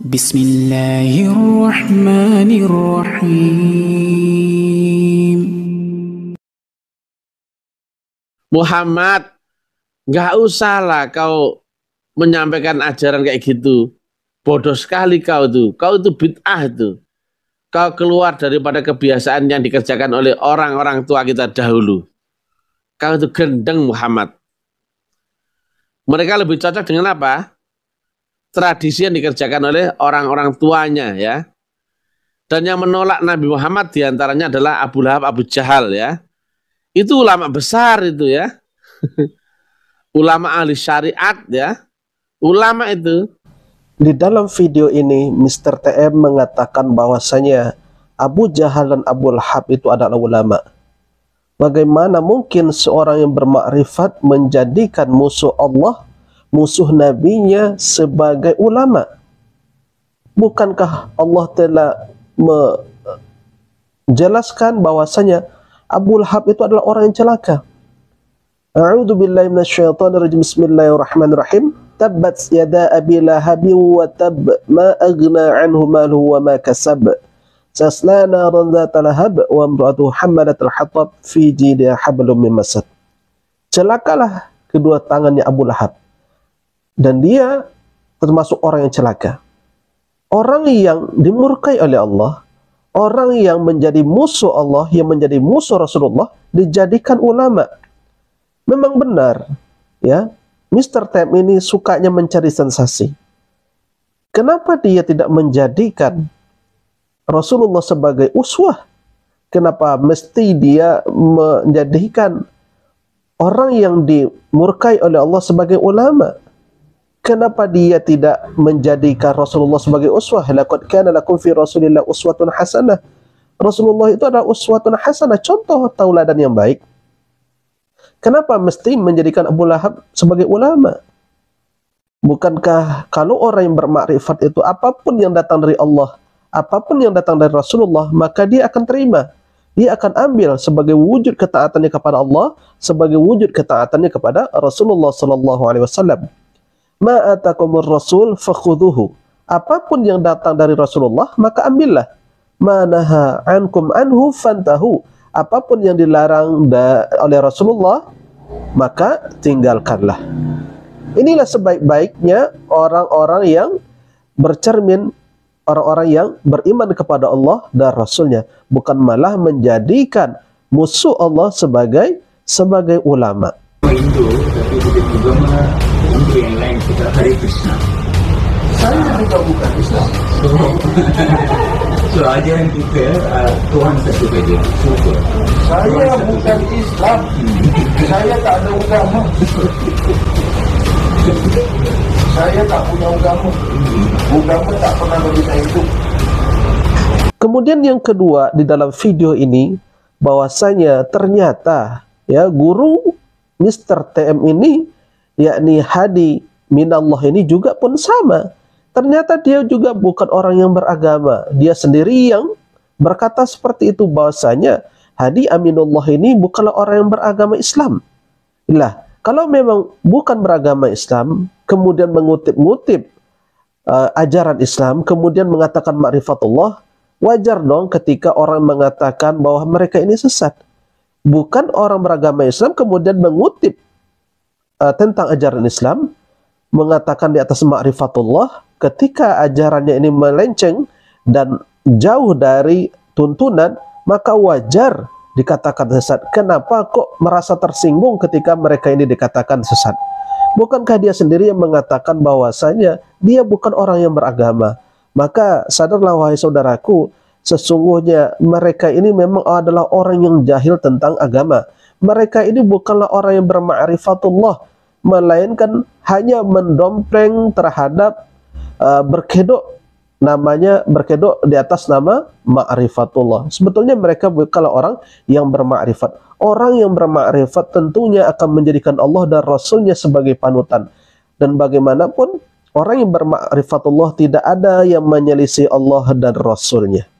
Bismillahirrahmanirrahim. Muhammad gak usahlah kau menyampaikan ajaran kayak gitu bodoh sekali kau itu. kau itu bid'ah itu. kau keluar daripada kebiasaan yang dikerjakan oleh orang-orang tua kita dahulu kau itu gendeng Muhammad mereka lebih cocok dengan apa tradisi yang dikerjakan oleh orang-orang tuanya ya. Dan yang menolak Nabi Muhammad diantaranya adalah Abu Lahab, Abu Jahal ya. Itu ulama besar itu ya. ulama ahli syariat ya. Ulama itu. Di dalam video ini, Mr. TM mengatakan bahwasanya Abu Jahal dan Abu Lahab itu adalah ulama. Bagaimana mungkin seorang yang bermakrifat menjadikan musuh Allah musuh nabinya sebagai ulama bukankah Allah telah menjelaskan bahwasanya Abu Lahab itu adalah orang yang celaka A'udzu billahi minasyaitonir rajim bismillahirrahmanirrahim tabbat yada abi lahab wa tab ma aghna anhu maluhu wa ma kasab sasla naran lahab wa imra'atu hamalat al-hatab fi jidha hablum min masad celakalah kedua tangannya Abu Lahab dan dia termasuk orang yang celaka. Orang yang dimurkai oleh Allah, orang yang menjadi musuh Allah, yang menjadi musuh Rasulullah dijadikan ulama. Memang benar, ya. Mr. Tem ini sukanya mencari sensasi. Kenapa dia tidak menjadikan Rasulullah sebagai uswah? Kenapa mesti dia menjadikan orang yang dimurkai oleh Allah sebagai ulama? Kenapa dia tidak menjadikan Rasulullah sebagai uswah? Laqad kana lakum fi Rasulillah uswatun hasanah. Rasulullah itu adalah uswatun hasanah, contoh tauladan yang baik. Kenapa mesti menjadikan Abu Lahab sebagai ulama? Bukankah kalau orang yang bermakrifat itu apapun yang datang dari Allah, apapun yang datang dari Rasulullah, maka dia akan terima. Dia akan ambil sebagai wujud ketaatannya kepada Allah, sebagai wujud ketaatannya kepada Rasulullah Sallallahu Alaihi Wasallam ma'atakumur rasul fakhuduhu. Apapun yang datang dari Rasulullah, maka ambillah. Manaha ankum anhu fantahu. Apapun yang dilarang oleh Rasulullah, maka tinggalkanlah. Inilah sebaik-baiknya orang-orang yang bercermin orang-orang yang beriman kepada Allah dan Rasulnya bukan malah menjadikan musuh Allah sebagai sebagai ulama. Hindu, tapi guru yang lain kita Hari Krishna saya juga bukan Islam so, so yang kita uh, Tuhan satu saja syukur saya Tuhan bukan Islam hmm. saya tak ada agama saya tak punya agama hmm. agama tak pernah bagi saya itu Kemudian yang kedua di dalam video ini bahwasanya ternyata ya guru Mr. TM ini yakni hadi minallah ini juga pun sama. Ternyata dia juga bukan orang yang beragama. Dia sendiri yang berkata seperti itu bahwasanya Hadi Aminullah ini bukanlah orang yang beragama Islam. Lah, kalau memang bukan beragama Islam, kemudian mengutip-ngutip uh, ajaran Islam, kemudian mengatakan ma'rifatullah, wajar dong ketika orang mengatakan bahwa mereka ini sesat. Bukan orang beragama Islam kemudian mengutip uh, tentang ajaran Islam mengatakan di atas ma'rifatullah ketika ajarannya ini melenceng dan jauh dari tuntunan maka wajar dikatakan sesat. Kenapa kok merasa tersinggung ketika mereka ini dikatakan sesat? Bukankah dia sendiri yang mengatakan bahwasanya dia bukan orang yang beragama? Maka sadarlah wahai saudaraku, sesungguhnya mereka ini memang adalah orang yang jahil tentang agama. Mereka ini bukanlah orang yang bermakrifatullah melainkan hanya mendompleng terhadap uh, berkedok namanya berkedok di atas nama ma'rifatullah. Sebetulnya mereka bukanlah orang yang bermakrifat. Orang yang bermakrifat tentunya akan menjadikan Allah dan Rasulnya sebagai panutan. Dan bagaimanapun orang yang bermakrifatullah tidak ada yang menyelisih Allah dan Rasulnya.